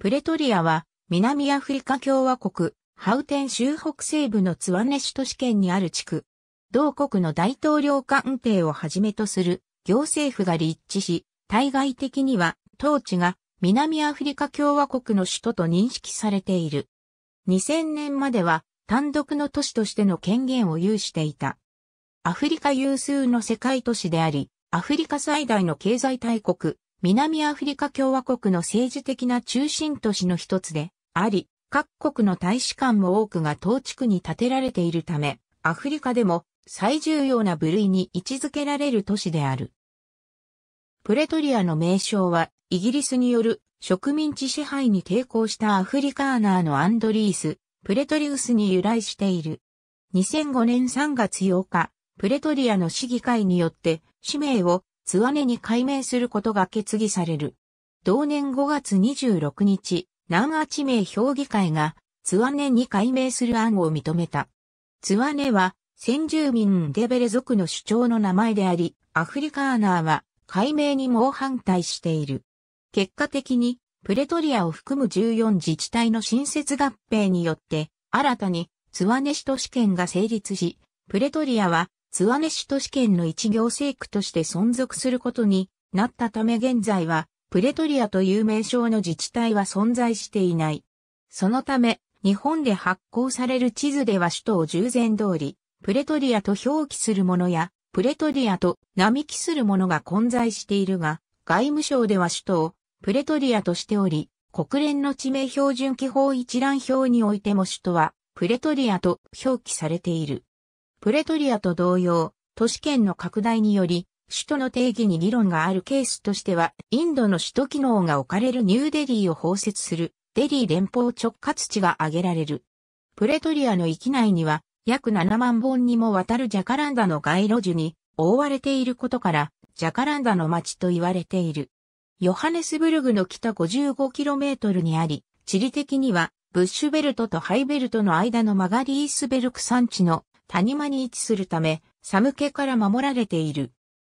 プレトリアは、南アフリカ共和国、ハウテン州北西部のツワネ首都市圏にある地区。同国の大統領官邸をはじめとする行政府が立地し、対外的には、当地が南アフリカ共和国の首都と認識されている。2000年までは単独の都市としての権限を有していた。アフリカ有数の世界都市であり、アフリカ最大の経済大国、南アフリカ共和国の政治的な中心都市の一つであり、各国の大使館も多くが当地区に建てられているため、アフリカでも最重要な部類に位置づけられる都市である。プレトリアの名称は、イギリスによる植民地支配に抵抗したアフリカーナーのアンドリース、プレトリウスに由来している。2005年3月8日、プレトリアの市議会によって、氏名をツワネに改名することが決議される。同年5月26日、南アチ名評議会がツワネに改名する案を認めた。ツワネは先住民デベレ族の主張の名前であり、アフリカーナーは改名に猛反対している。結果的に、プレトリアを含む14自治体の新設合併によって、新たにツワネ市都市圏が成立し、プレトリアは津和根市都市圏の一行政区として存続することになったため現在は、プレトリアという名称の自治体は存在していない。そのため、日本で発行される地図では首都を従前通り、プレトリアと表記するものや、プレトリアと並木するものが混在しているが、外務省では首都をプレトリアとしており、国連の地名標準記法一覧表においても首都はプレトリアと表記されている。プレトリアと同様、都市圏の拡大により、首都の定義に議論があるケースとしては、インドの首都機能が置かれるニューデリーを包摂する、デリー連邦直轄地が挙げられる。プレトリアの域内には、約7万本にもわたるジャカランダの街路樹に覆われていることから、ジャカランダの街と言われている。ヨハネスブルグの北 55km にあり、地理的には、ブッシュベルトとハイベルトの間のマガリースベルク山地の谷間に位置するため、寒気から守られている。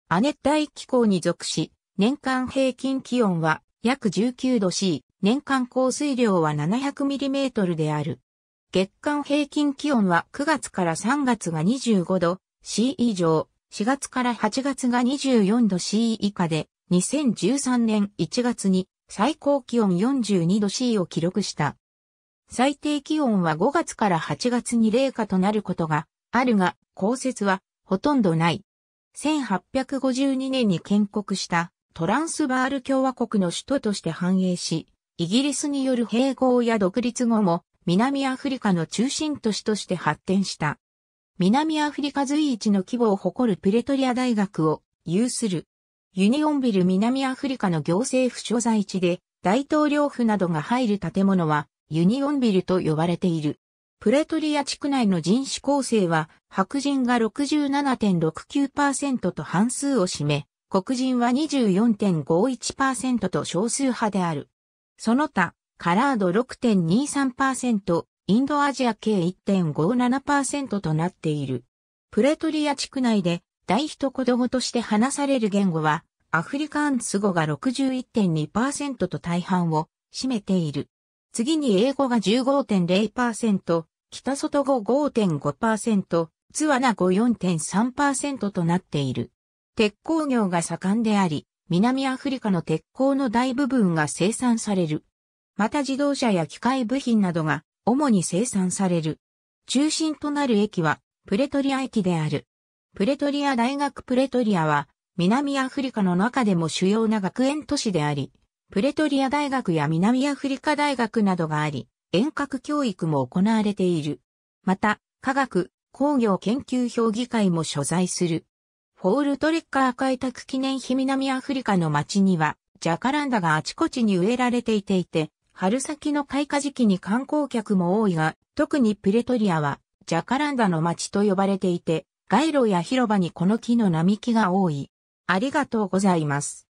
亜熱帯気候に属し、年間平均気温は約19度 C、年間降水量は 700mm である。月間平均気温は9月から3月が25度 C 以上、4月から8月が24度 C 以下で、2013年1月に最高気温42度 C を記録した。最低気温は5月から8月に零下となることがあるが、公設はほとんどない。1852年に建国したトランスバール共和国の首都として繁栄し、イギリスによる併合や独立後も南アフリカの中心都市として発展した。南アフリカ随一の規模を誇るプレトリア大学を有する。ユニオンビル南アフリカの行政府所在地で大統領府などが入る建物はユニオンビルと呼ばれている。プレトリア地区内の人種構成は、白人が67.69%と半数を占め、黒人は24.51%と少数派である。その他、カラード6.23%、インドアジア系1.57%となっている。プレトリア地区内で、大一子供として話される言語は、アフリカンス語が61.2%と大半を占めている。次に英語が15.0%、北外語5.5%、ツアナ語4.3%となっている。鉄鋼業が盛んであり、南アフリカの鉄鋼の大部分が生産される。また自動車や機械部品などが主に生産される。中心となる駅はプレトリア駅である。プレトリア大学プレトリアは南アフリカの中でも主要な学園都市であり、プレトリア大学や南アフリカ大学などがあり、遠隔教育も行われている。また、科学、工業研究評議会も所在する。フォールトレッカー開拓記念碑南アフリカの町には、ジャカランダがあちこちに植えられていていて、春先の開花時期に観光客も多いが、特にプレトリアは、ジャカランダの町と呼ばれていて、街路や広場にこの木の並木が多い。ありがとうございます。